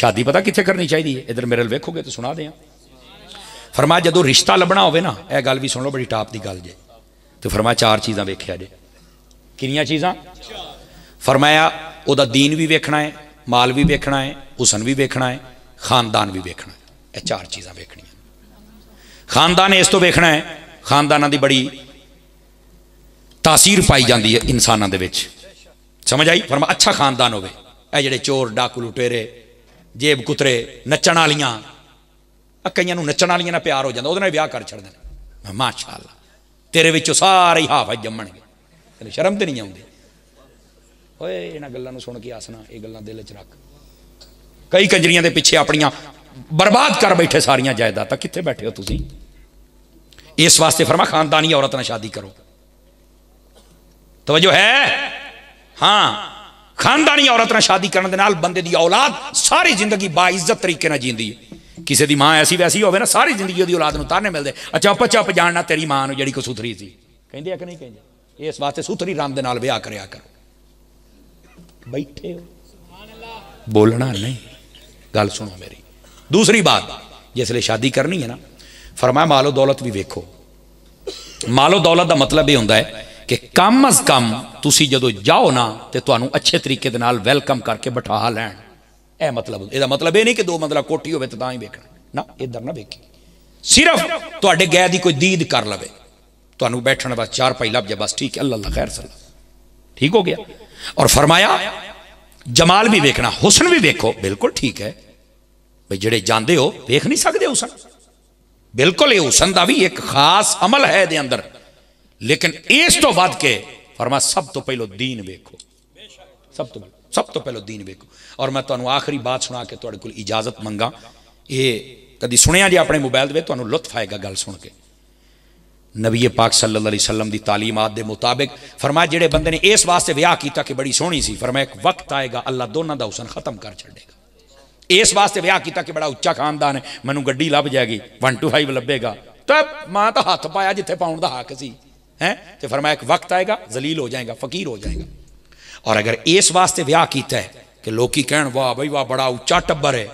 शादी पता कितने करनी चाहिए इधर मेरे वेखोगे तो सुना दें फरमा जो रिश्ता लभना हो यह गल भी सुन लो बड़ी टाप की गल जे तो फरमा चार चीज़ा वेख्या जे कि चीज़ा फरमाया वह दीन भी वेखना है माल भी वेखना है हुसन भी वेखना है खानदान भी वेखना है यह चार चीज़ा वेखनिया खानदान इस तो वेखना है खानदान की बड़ी तासीर पाई जाती है इंसानों के समझ आई फरमा अच्छा खानदान हो जोड़े चोर डाकू लुटेरे ਜੇਬ ਕੁਤਰੇ ਨੱਚਣ ਵਾਲੀਆਂ ਆ ਕਈਆਂ ਨੂੰ ਨੱਚਣ ਵਾਲੀਆਂ ਨਾਲ ਪਿਆਰ ਹੋ ਜਾਂਦਾ ਉਹਦੇ ਨਾਲ ਵਿਆਹ ਕਰ ਛੱਡਦੇ ਨੇ ਮਾਸ਼ਾਅੱਲਾ ਤੇਰੇ ਵਿੱਚੋਂ ਸਾਰੇ ਹੀ ਹਾਫਜ਼ ਜੰਮਣਗੇ ਤੈਨੂੰ ਸ਼ਰਮ ਤੇ ਨਹੀਂ ਆਉਂਦੀ ਓਏ ਇਹਨਾਂ ਗੱਲਾਂ ਨੂੰ ਸੁਣ ਕੇ ਆਸਣਾ ਇਹ ਗੱਲਾਂ ਦਿਲ 'ਚ ਰੱਖ ਕਈ ਕੰਜਰੀਆਂ ਦੇ ਪਿੱਛੇ ਆਪਣੀਆਂ बर्बाद कर बैठे सारिया जायदादा कितने बैठे हो तुम इस वास्ते फरमा खानदानी औरत ना शादी करो तो जो है हाँ ਖਾਨਦਾਨੀ ਔਰਤ ਨਾਲ ਸ਼ਾਦੀ ਕਰਨ ਦੇ ਨਾਲ ਬੰਦੇ ਦੀ ਔਲਾਦ ਸਾਰੀ ਜ਼ਿੰਦਗੀ ਬਾਇਜ਼ਤ ਤਰੀਕੇ ਨਾਲ ਜਿੰਦੀ ਹੈ ਕਿਸੇ ਦੀ ਮਾਂ ਐਸੀ ਵੈਸੀ ਹੋਵੇ ਨਾ ਸਾਰੀ ਜ਼ਿੰਦਗੀ ਉਹਦੀ ਔਲਾਦ ਨੂੰ ਤਾਰਨੇ ਮਿਲਦੇ ਅੱਛਾ ਪੱਚਾ ਪਜਾਣਨਾ ਤੇਰੀ ਮਾਂ ਨੂੰ ਜਿਹੜੀ ਕੋ ਸੁਥਰੀ ਸੀ ਕਹਿੰਦੇ ਆ ਕਿ ਨਹੀਂ ਕਹਿੰਦੇ ਇਸ ਵਾਸਤੇ ਸੁਥਰੀ ਰਾਮ ਦੇ ਨਾਲ ਵਿਆਹ ਕਰਿਆ ਕਰੋ ਬੈਠੇ ਹੋ बोलना नहीं गल सुनो मेरी दूसरी बात जिसले शादी करनी है ना फरमाया मालो दौलत भी वेखो मालो दौलत का मतलब यह होंगे कम अज कम तुम जो जाओ ना तो अच्छे तरीके वेलकम करके बिठा लैन यह मतलब यह मतलब यह नहीं कि दो मतलब कोठी हो ही वेखना ना इधर ना वेखी सिर्फ थोड़े तो गै की कोई दीद कर लवे तो बैठने बस चार पाई लग जाए बस ठीक है अल्लाह खैर सला ठीक हो गया और फरमाया जमाल भी वेखना हुसन भी वेखो बिल्कुल ठीक है भाई जेडे जाते हो वेख नहीं सकते हुसन बिल्कुल हुसन का भी एक खास अमल है अंदर लेकिन इस तो बद के फरमा सब तो पहलो दीन वेखो सब तो सब तो पहलो दीन वेखो और मैं तुम्हें तो आखिरी बात सुना के तुडे तो को इजाजत मंगा ये कभी सुने जी अपने मोबाइल दे तो लुत्फ आएगा गल सुन के नबीए पाक सल्लाम की तालीमात के मुताबिक फरमाए जे बंद ने इस वास्ते विह किया कि बड़ी सोहनी सी फरमाया एक वक्त आएगा अल्लाह दोनों का हुसन खत्म कर छेगा इस वास्ते विह किया कि बड़ा उच्चा खानदान है मैं गड्डी लभ जाएगी वन टू फाइव लगेगा तो मैं तो हाथ पाया जिथे पाँव का हक से हैं तो फरमाया एक वक्त आएगा जलील हो जाएगा फकीर हो जाएगा और अगर इस वास्ते ब्याह किया है कि लोग कह वाह भाई वाह बड़ा उच्चा टब्बर है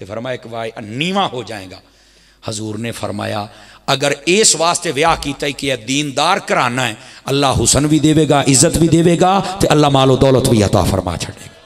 तो फरमाया एक वाह नीवा हो जाएगा हजूर ने फरमाया अगर इस वास्ते व्याह किया कि दीनदार कराना है अल्लाह हुसन भी देगा इज्जत भी देगा तो अल्लाह मालो दौलत भी अता फरमा छेगा